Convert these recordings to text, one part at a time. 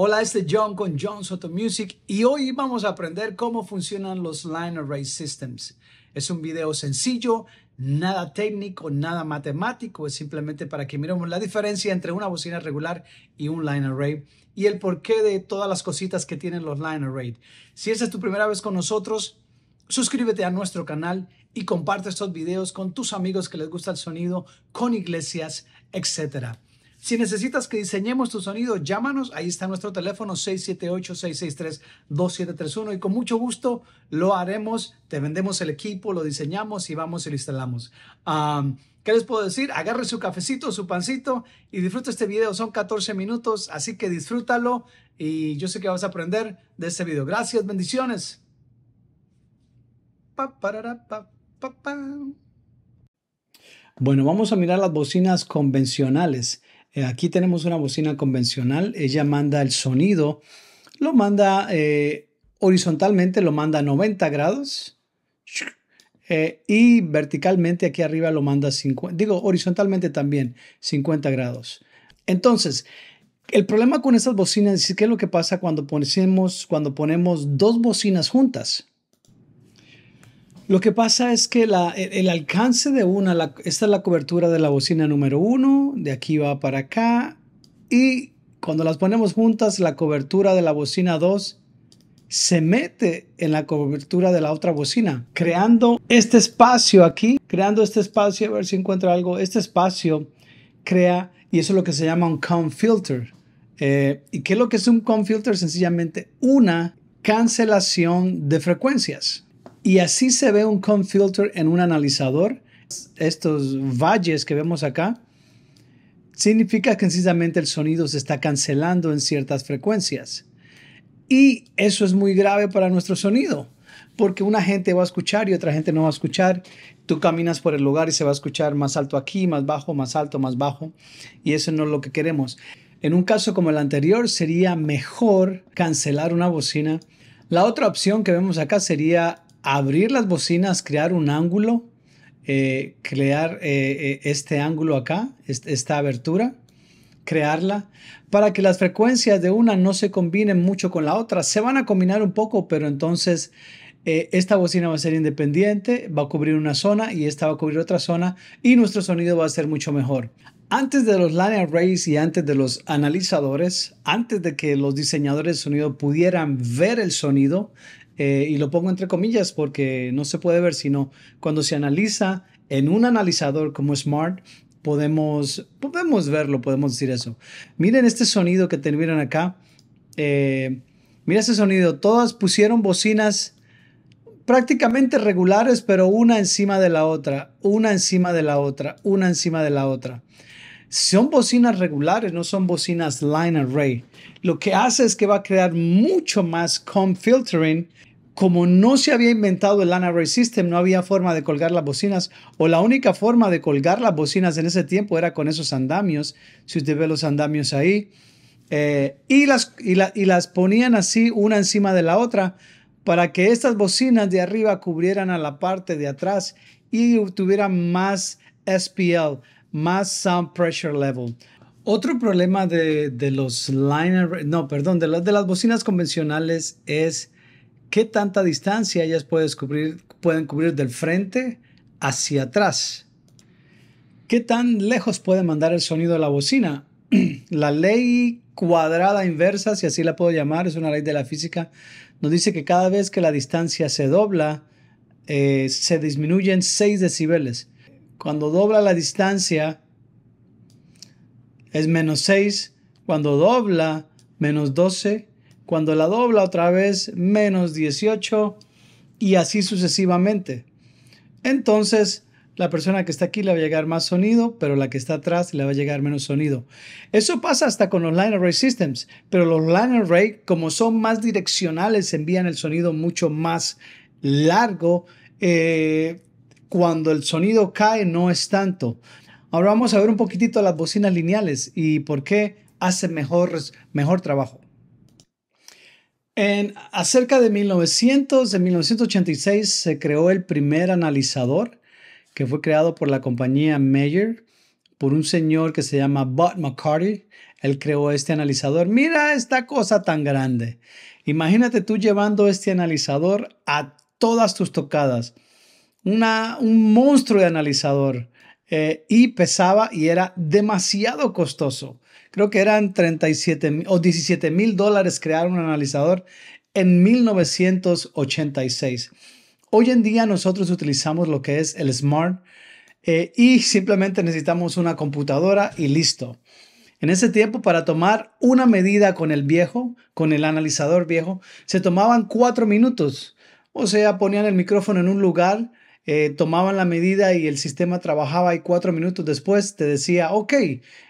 Hola, este John con John Soto Music y hoy vamos a aprender cómo funcionan los Line Array Systems. Es un video sencillo, nada técnico, nada matemático, es simplemente para que miremos la diferencia entre una bocina regular y un Line Array y el porqué de todas las cositas que tienen los Line Array. Si esta es tu primera vez con nosotros, suscríbete a nuestro canal y comparte estos videos con tus amigos que les gusta el sonido, con iglesias, etcétera. Si necesitas que diseñemos tu sonido, llámanos. Ahí está nuestro teléfono 678-663-2731 y con mucho gusto lo haremos. Te vendemos el equipo, lo diseñamos y vamos y lo instalamos. ¿Qué les puedo decir? Agarre su cafecito, su pancito y disfruta este video. Son 14 minutos, así que disfrútalo y yo sé que vas a aprender de este video. Gracias, bendiciones. bueno, vamos a mirar las bocinas convencionales. Eh, aquí tenemos una bocina convencional, ella manda el sonido, lo manda eh, horizontalmente, lo manda 90 grados. Eh, y verticalmente aquí arriba lo manda 50, digo horizontalmente también 50 grados. Entonces, el problema con estas bocinas es que es lo que pasa cuando ponemos, cuando ponemos dos bocinas juntas. Lo que pasa es que el, alcance de una, esta es la cobertura de la bocina número uno, de aquí va para acá, y cuando las ponemos juntas, la cobertura de la bocina dos se mete en la cobertura de la otra bocina, creando este espacio aquí, creando este espacio, a ver si encuentro algo, este espacio crea, y eso es lo que se llama un con filter. Eh, ¿Y qué es lo que es un con filter? Sencillamente una cancelación de frecuencias. Y así se ve un comb filter en un analizador. Estos valles que vemos acá significa que precisamente el sonido se está cancelando en ciertas frecuencias. Y eso es muy grave para nuestro sonido, porque una gente va a escuchar y otra gente no va a escuchar. Tú caminas por el lugar y se va a escuchar más alto aquí, más bajo, más alto, más bajo. Y eso no es lo que queremos. En un caso como el anterior sería mejor cancelar una bocina. La otra opción que vemos acá sería abrir las bocinas, crear un ángulo, eh, crear eh, eh, este ángulo acá, esta abertura, crearla, para que las frecuencias de una no se combinen mucho con la otra. Se van a combinar un poco, pero entonces esta bocina va a ser independiente, va a cubrir una zona y esta va a cubrir otra zona y nuestro sonido va a ser mucho mejor. Antes de los line arrays y antes de los analizadores, antes de que los diseñadores de sonido pudieran ver el sonido eh, y lo pongo entre comillas porque no se puede ver, sino cuando se analiza en un analizador como Smart, podemos, podemos verlo, podemos decir eso. Miren este sonido que tuvieron acá. Eh, mira ese sonido. Todas pusieron bocinas prácticamente regulares, pero una encima de la otra, una encima de la otra, una encima de la otra. Son bocinas regulares, no son bocinas line array. Lo que hace es que va a crear mucho más com filtering como no se había inventado el Lana Ray System, no había forma de colgar las bocinas, o la única forma de colgar las bocinas en ese tiempo era con esos andamios, si usted ve los andamios ahí, eh, y, las, y, las ponían así una encima de la otra para que estas bocinas de arriba cubrieran a la parte de atrás y tuvieran más SPL, más sound pressure level. Otro problema de, de los liner, no, perdón, de, de las bocinas convencionales es ¿qué tanta distancia ellas pueden cubrir, pueden cubrir del frente hacia atrás? ¿Qué tan lejos puede mandar el sonido de la bocina? la ley cuadrada inversa, si así la puedo llamar, es una ley de la física, nos dice que cada vez que la distancia se dobla, eh, se disminuyen 6 decibeles. Cuando dobla la distancia es menos 6, cuando dobla menos 12, cuando la dobla otra vez menos 18 y así sucesivamente. Entonces, la persona que está aquí le va a llegar más sonido, pero la que está atrás le va a llegar menos sonido. Eso pasa hasta con los line array systems, pero los line array, como son más direccionales, envían el sonido mucho más largo. Eh, cuando el sonido cae no es tanto. Ahora vamos a ver un poquitito las bocinas lineales y por qué hace mejor, mejor trabajo. En acerca de 1900, de 1986, se creó el primer analizador que fue creado por la compañía Mayer, por un señor que se llama Bud McCarty. Él creó este analizador. Mira esta cosa tan grande. Imagínate tú llevando este analizador a todas tus tocadas. un monstruo de analizador. Eh, y pesaba y era demasiado costoso creo que eran 37 o 17 mil dólares crear un analizador en 1986. Hoy en día nosotros utilizamos lo que es el Smart eh, y simplemente necesitamos una computadora y listo. En ese tiempo, para tomar una medida con el viejo, con el analizador viejo, se tomaban cuatro minutos. O sea, ponían el micrófono en un lugar, eh, tomaban la medida y el sistema trabajaba y cuatro minutos después te decía, ok,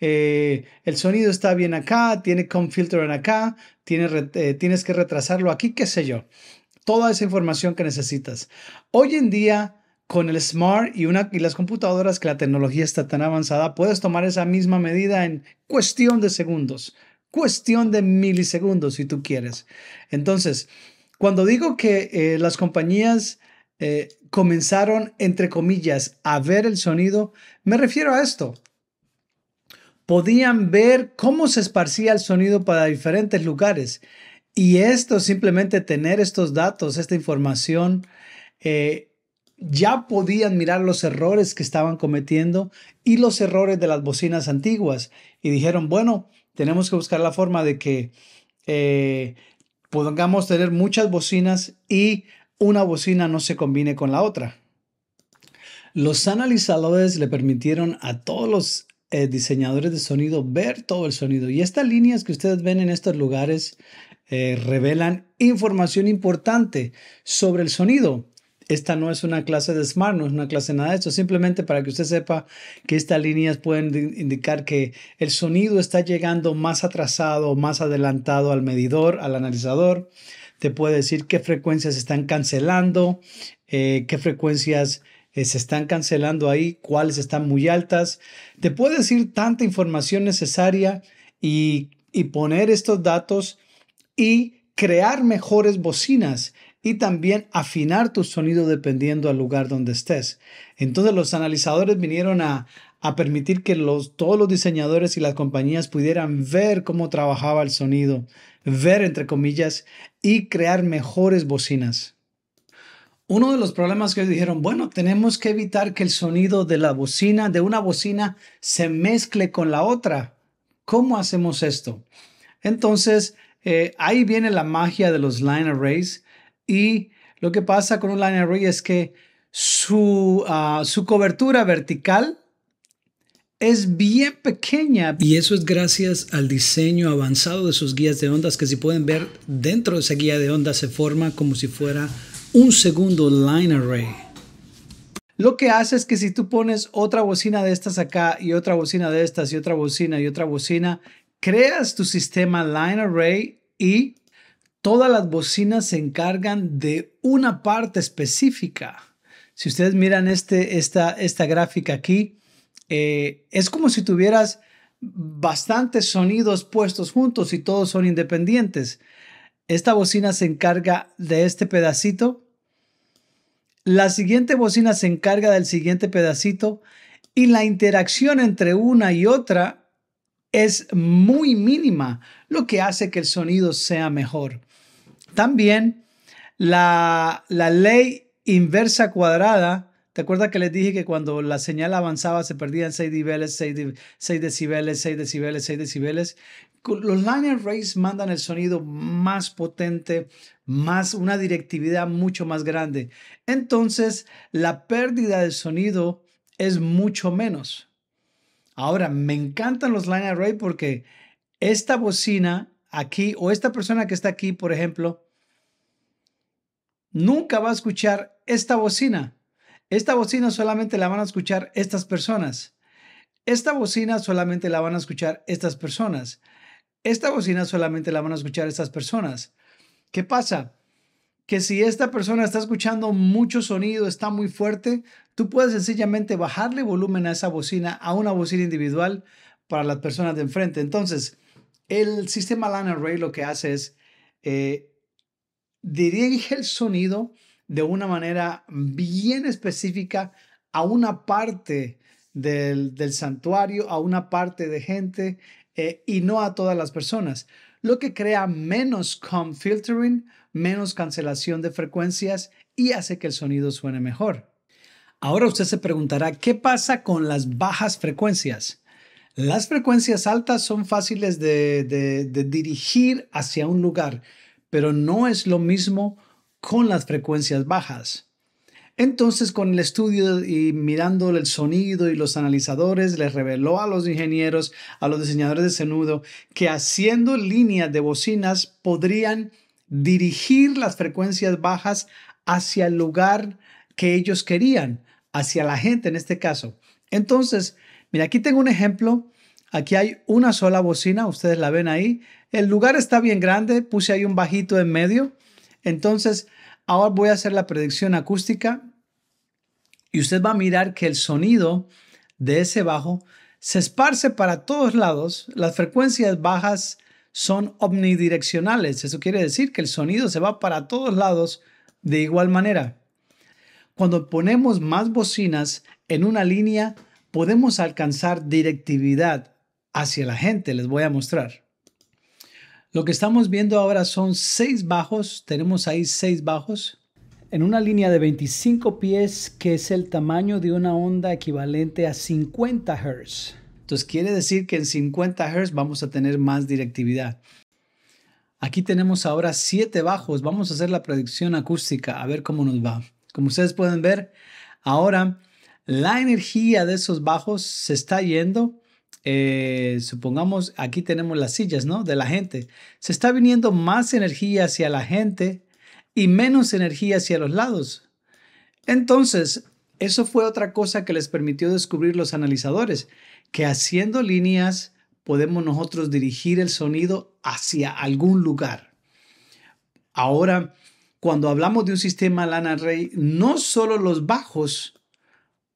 eh, el sonido está bien acá, tiene con filter en acá, tiene, eh, tienes que retrasarlo aquí, qué sé yo. Toda esa información que necesitas. Hoy en día, con el smart y, una, y las computadoras que la tecnología está tan avanzada, puedes tomar esa misma medida en cuestión de segundos, cuestión de milisegundos si tú quieres. Entonces, cuando digo que las compañías eh, comenzaron, entre comillas, a ver el sonido, me refiero a esto. Podían ver cómo se esparcía el sonido para diferentes lugares. Y esto, simplemente tener estos datos, esta información, eh, ya podían mirar los errores que estaban cometiendo y los errores de las bocinas antiguas. Y dijeron, bueno, tenemos que buscar la forma de que eh, podamos tener muchas bocinas y una bocina no se combine con la otra. Los analizadores le permitieron a todos los eh, diseñadores de sonido ver todo el sonido y estas líneas que ustedes ven en estos lugares eh, revelan información importante sobre el sonido. Esta no es una clase de Smart, no es una clase nada de esto, simplemente para que usted sepa que estas líneas pueden indicar que el sonido está llegando más atrasado, más adelantado al medidor, al analizador te puede decir qué frecuencias están cancelando, eh, qué frecuencias eh, se están cancelando ahí, cuáles están muy altas. Te puede decir tanta información necesaria y, y poner estos datos y crear mejores bocinas y también afinar tu sonido dependiendo al lugar donde estés. Entonces los analizadores vinieron a, a permitir que los, todos los diseñadores y las compañías pudieran ver cómo trabajaba el sonido, ver entre comillas, y crear mejores bocinas. Uno de los problemas que dijeron, bueno, tenemos que evitar que el sonido de la bocina, de una bocina, se mezcle con la otra. ¿Cómo hacemos esto? Entonces, eh, ahí viene la magia de los line arrays y lo que pasa con un line array es que su, ah, su cobertura vertical es bien pequeña. Y eso es gracias al diseño avanzado de sus guías de ondas, que si pueden ver dentro de esa guía de ondas se forma como si fuera un segundo line array. Lo que hace es que si tú pones otra bocina de estas acá y otra bocina de estas y otra bocina y otra bocina, creas tu sistema line array y todas las bocinas se encargan de una parte específica. Si ustedes miran este, esta, esta gráfica aquí, eh, es como si tuvieras bastantes sonidos puestos juntos y todos son independientes. Esta bocina se encarga de este pedacito. La siguiente bocina se encarga del siguiente pedacito y la interacción entre una y otra es muy mínima, lo que hace que el sonido sea mejor. También la ley inversa cuadrada ¿Te acuerdas que les dije que cuando la señal avanzaba se perdían 6 decibeles, 6, 6 decibeles, 6 decibeles, 6 decibeles? Los Line Arrays mandan el sonido más potente, más una directividad mucho más grande. Entonces, la pérdida de sonido es mucho menos. Ahora, me encantan los Line Array porque esta bocina aquí o esta persona que está aquí, por ejemplo, nunca va a escuchar esta bocina esta bocina solamente la van a escuchar estas personas. Esta bocina solamente la van a escuchar estas personas. Esta bocina solamente la van a escuchar estas personas. ¿Qué pasa? Que si esta persona está escuchando mucho sonido, está muy fuerte, tú puedes sencillamente bajarle volumen a esa bocina, a una bocina individual para las personas de enfrente. Entonces, el sistema LAN Array lo que hace es eh, dirige el sonido de una manera bien específica a una parte del, santuario, a una parte de gente eh, y no a todas las personas, lo que crea menos com filtering, menos cancelación de frecuencias y hace que el sonido suene mejor. Ahora usted se preguntará, ¿qué pasa con las bajas frecuencias? Las frecuencias altas son fáciles de dirigir hacia un lugar, pero no es lo mismo con las frecuencias bajas. Entonces, con el estudio y mirando el sonido y los analizadores, les reveló a los ingenieros, a los diseñadores de cenudo, que haciendo líneas de bocinas podrían dirigir las frecuencias bajas hacia el lugar que ellos querían, hacia la gente en este caso. Entonces, mira, aquí tengo un ejemplo. Aquí hay una sola bocina, ustedes la ven ahí. El lugar está bien grande, puse ahí un bajito en medio entonces, ahora voy a hacer la predicción acústica y usted va a mirar que el sonido de ese bajo se esparce para todos lados. Las frecuencias bajas son omnidireccionales. Eso quiere decir que el sonido se va para todos lados de igual manera. Cuando ponemos más bocinas en una línea, podemos alcanzar directividad hacia la gente. Les voy a mostrar. Lo que estamos viendo ahora son seis bajos, tenemos ahí seis bajos, en una línea de 25 pies que es el tamaño de una onda equivalente a 50 Hz. Entonces quiere decir que en 50 Hz vamos a tener más directividad. Aquí tenemos ahora siete bajos, vamos a hacer la predicción acústica, a ver cómo nos va. Como ustedes pueden ver, ahora la energía de esos bajos se está yendo eh, supongamos, aquí tenemos las sillas, ¿no? De la gente. Se está viniendo más energía hacia la gente y menos energía hacia los lados. Entonces, eso fue otra cosa que les permitió descubrir los analizadores, que haciendo líneas podemos nosotros dirigir el sonido hacia algún lugar. Ahora, cuando hablamos de un sistema Lana Rey, no solo los bajos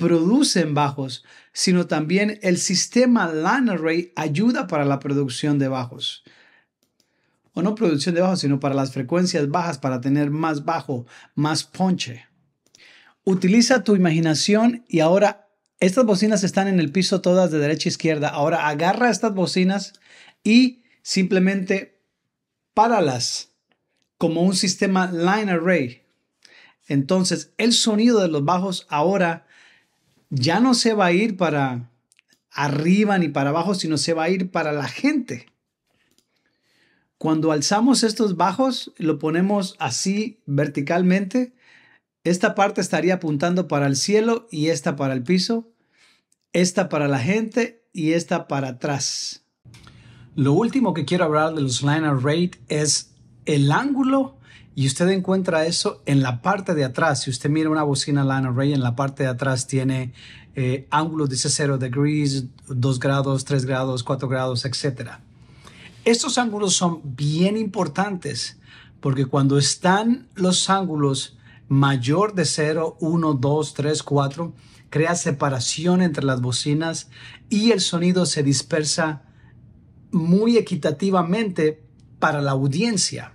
producen bajos, sino también el sistema Line Array ayuda para la producción de bajos. O no producción de bajos, sino para las frecuencias bajas, para tener más bajo, más ponche. Utiliza tu imaginación y ahora estas bocinas están en el piso todas de derecha a izquierda. Ahora agarra estas bocinas y simplemente páralas como un sistema line array. Entonces el sonido de los bajos ahora ya no se va a ir para arriba ni para abajo, sino se va a ir para la gente. Cuando alzamos estos bajos, lo ponemos así verticalmente, esta parte estaría apuntando para el cielo y esta para el piso, esta para la gente y esta para atrás. Lo último que quiero hablar de los Liner rate es el ángulo y usted encuentra eso en la parte de atrás. Si usted mira una bocina Lana Ray, en la parte de atrás tiene eh, ángulos dice 0 degrees, 2 grados, 3 grados, 4 grados, etc. Estos ángulos son bien importantes porque cuando están los ángulos mayor de 0, 1, 2, 3, 4, crea separación entre las bocinas y el sonido se dispersa muy equitativamente para la audiencia.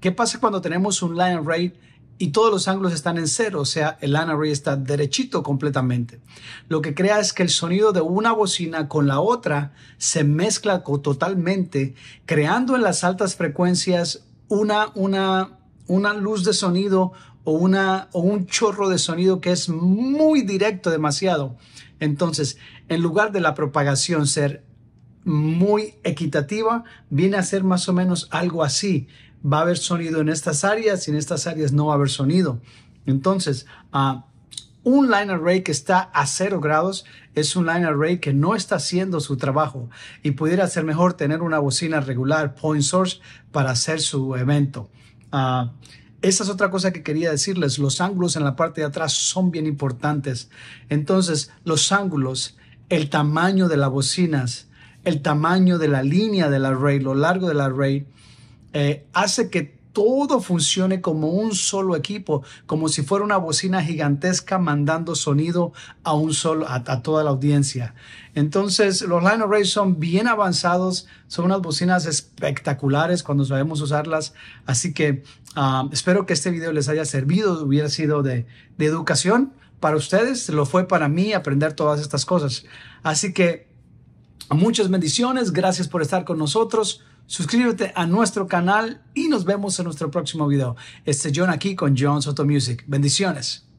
¿Qué pasa cuando tenemos un line array y todos los ángulos están en cero? O sea, el line array está derechito completamente. Lo que crea es que el sonido de una bocina con la otra se mezcla totalmente, creando en las altas frecuencias una, una, una luz de sonido o, una, o un chorro de sonido que es muy directo demasiado. Entonces, en lugar de la propagación ser muy equitativa, viene a ser más o menos algo así va a haber sonido en estas áreas y en estas áreas no va a haber sonido. Entonces, a ah, un line array que está a cero grados es un line array que no está haciendo su trabajo y pudiera ser mejor tener una bocina regular point source para hacer su evento. Ah, esa es otra cosa que quería decirles. Los ángulos en la parte de atrás son bien importantes. Entonces, los ángulos, el tamaño de las bocinas, el tamaño de la línea del array, lo largo del array, eh, hace que todo funcione como un solo equipo, como si fuera una bocina gigantesca mandando sonido a un solo, a, toda la audiencia. Entonces, los Line Arrays son bien avanzados, son unas bocinas espectaculares cuando sabemos usarlas. Así que ah, espero que este video les haya servido, hubiera sido de, de educación para ustedes, lo fue para mí aprender todas estas cosas. Así que muchas bendiciones, gracias por estar con nosotros suscríbete a nuestro canal y nos vemos en nuestro próximo video. Este John aquí con John Soto Music. Bendiciones.